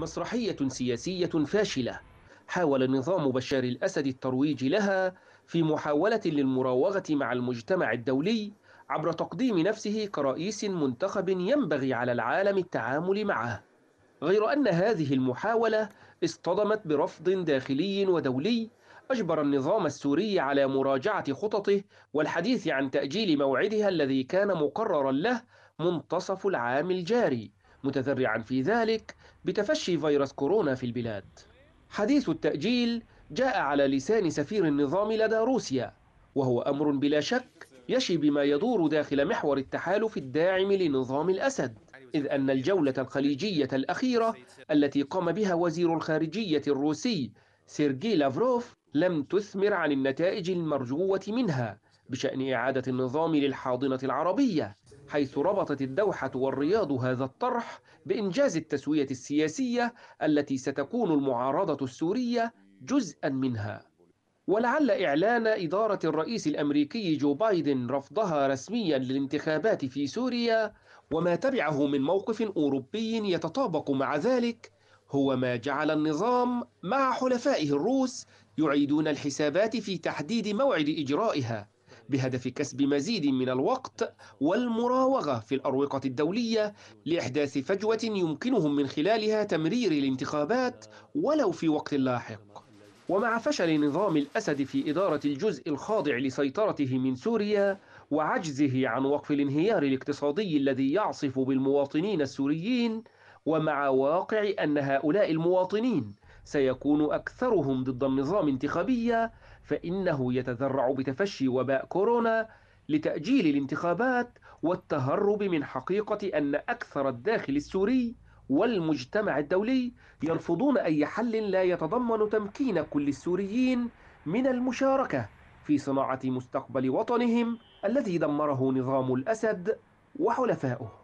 مسرحية سياسية فاشلة حاول نظام بشار الأسد الترويج لها في محاولة للمراوغة مع المجتمع الدولي عبر تقديم نفسه كرئيس منتخب ينبغي على العالم التعامل معه غير أن هذه المحاولة اصطدمت برفض داخلي ودولي أجبر النظام السوري على مراجعة خططه والحديث عن تأجيل موعدها الذي كان مقررا له منتصف العام الجاري متذرعا في ذلك بتفشي فيروس كورونا في البلاد حديث التأجيل جاء على لسان سفير النظام لدى روسيا وهو أمر بلا شك يشي بما يدور داخل محور التحالف الداعم لنظام الأسد إذ أن الجولة الخليجية الأخيرة التي قام بها وزير الخارجية الروسي سيرجي لافروف لم تثمر عن النتائج المرجوة منها بشأن إعادة النظام للحاضنة العربية حيث ربطت الدوحة والرياض هذا الطرح بإنجاز التسوية السياسية التي ستكون المعارضة السورية جزءا منها ولعل إعلان إدارة الرئيس الأمريكي جو بايدن رفضها رسميا للانتخابات في سوريا وما تبعه من موقف أوروبي يتطابق مع ذلك هو ما جعل النظام مع حلفائه الروس يعيدون الحسابات في تحديد موعد إجرائها بهدف كسب مزيد من الوقت والمراوغة في الأروقة الدولية لإحداث فجوة يمكنهم من خلالها تمرير الانتخابات ولو في وقت لاحق ومع فشل نظام الأسد في إدارة الجزء الخاضع لسيطرته من سوريا وعجزه عن وقف الانهيار الاقتصادي الذي يعصف بالمواطنين السوريين ومع واقع أن هؤلاء المواطنين سيكون أكثرهم ضد النظام انتخابية فإنه يتذرع بتفشي وباء كورونا لتأجيل الانتخابات والتهرب من حقيقة أن أكثر الداخل السوري والمجتمع الدولي يرفضون أي حل لا يتضمن تمكين كل السوريين من المشاركة في صناعة مستقبل وطنهم الذي دمره نظام الأسد وحلفائه